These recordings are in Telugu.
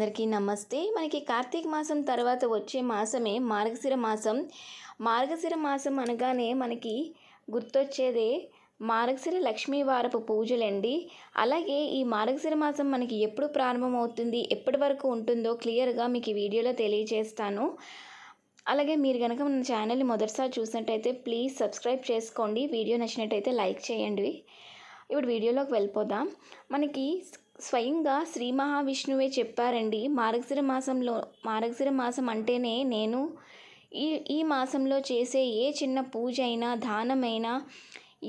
అందరికీ నమస్తే మనకి కార్తీక మాసం తర్వాత వచ్చే మాసమే మార్గశిర మాసం మార్గశిర మాసం అనగానే మనకి గుర్తొచ్చేదే మార్గశిర లక్ష్మీవారపు పూజలండి అలాగే ఈ మార్గశిర మాసం మనకి ఎప్పుడు ప్రారంభమవుతుంది ఎప్పటి వరకు ఉంటుందో క్లియర్గా మీకు ఈ వీడియోలో తెలియజేస్తాను అలాగే మీరు కనుక మన ఛానల్ని మొదటిసారి చూసినట్టయితే ప్లీజ్ సబ్స్క్రైబ్ చేసుకోండి వీడియో నచ్చినట్టయితే లైక్ చేయండి ఇప్పుడు వీడియోలోకి వెళ్ళిపోదాం మనకి స్వయంగా శ్రీ మహావిష్ణువే చెప్పారండి మార్గశిర మాసంలో మార్గశిర మాసం అంటేనే నేను ఈ ఈ మాసంలో చేసే ఏ చిన్న పూజ అయినా దానమైనా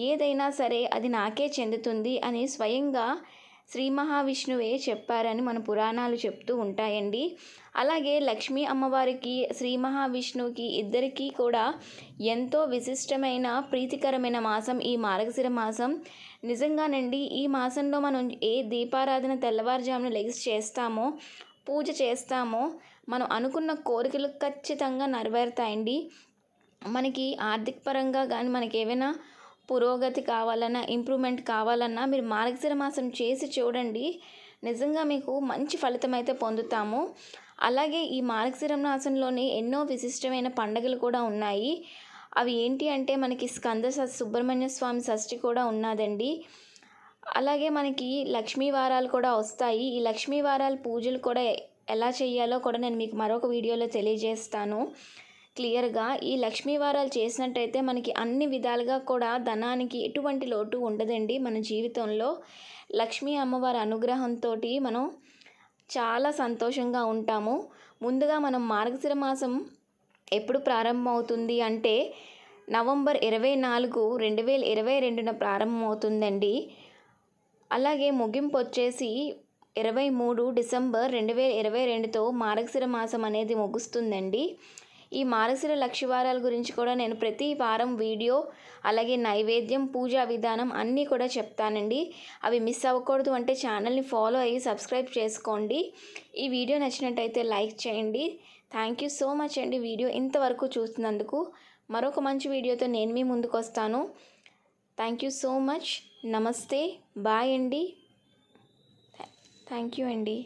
ఏదైనా సరే అది నాకే చెందుతుంది అని స్వయంగా శ్రీ మహావిష్ణువే చెప్పారని మన పురాణాలు చెప్తూ ఉంటాయండి అలాగే లక్ష్మీ అమ్మవారికి శ్రీ మహావిష్ణువుకి ఇద్దరికీ కూడా ఎంతో విశిష్టమైన ప్రీతికరమైన మాసం ఈ మార్గశిర మాసం నిజంగానండి ఈ మాసంలో మనం ఏ దీపారాధన తెల్లవారుజామున లెగ్స్ చేస్తామో పూజ చేస్తామో మనం అనుకున్న కోరికలు ఖచ్చితంగా నెరవేరుతాయండి మనకి ఆర్థిక పరంగా కానీ మనకి ఏమైనా పురోగతి కావాలన్నా ఇంప్రూవ్మెంట్ కావాలన్నా మీరు మార్గశిర మాసం చేసి చూడండి నిజంగా మీకు మంచి ఫలితం అయితే పొందుతాము అలాగే ఈ మార్గశిర మాసంలోనే ఎన్నో విశిష్టమైన పండుగలు కూడా ఉన్నాయి అవి ఏంటి అంటే మనకి స్కంద సుబ్రహ్మణ్య స్వామి షష్ఠి కూడా ఉన్నదండి అలాగే మనకి లక్ష్మీ వారాలు కూడా వస్తాయి ఈ లక్ష్మీ వారాల పూజలు కూడా ఎలా చేయాలో కూడా నేను మీకు మరొక వీడియోలో తెలియజేస్తాను క్లియర్గా ఈ లక్ష్మీ వారాలు చేసినట్టయితే మనకి అన్ని విధాలుగా కూడా ధనానికి ఎటువంటి లోటు ఉండదండి మన జీవితంలో లక్ష్మీ అమ్మవారి అనుగ్రహంతో మనం చాలా సంతోషంగా ఉంటాము ముందుగా మనం మార్గశిర మాసం ఎప్పుడు ప్రారంభమవుతుంది అంటే నవంబర్ ఇరవై నాలుగు రెండు వేల ఇరవై రెండున ప్రారంభమవుతుందండి అలాగే ముగింపు వచ్చేసి ఇరవై మూడు డిసెంబర్ రెండు వేల ఇరవై రెండుతో మార్గశిర మాసం అనేది ముగుస్తుందండి ఈ మానసిక లక్షివారాల గురించి కూడా నేను ప్రతి వారం వీడియో అలాగే నైవేద్యం పూజా విధానం అన్నీ కూడా చెప్తానండి అవి మిస్ అవ్వకూడదు అంటే ఛానల్ని ఫాలో అయ్యి సబ్స్క్రైబ్ చేసుకోండి ఈ వీడియో నచ్చినట్టయితే లైక్ చేయండి థ్యాంక్ యూ సో మచ్ అండి వీడియో ఇంతవరకు చూసినందుకు మరొక మంచి వీడియోతో నేను మీ ముందుకు వస్తాను థ్యాంక్ యూ సో మచ్ నమస్తే బాయ్ అండి థ్యాంక్ యూ అండి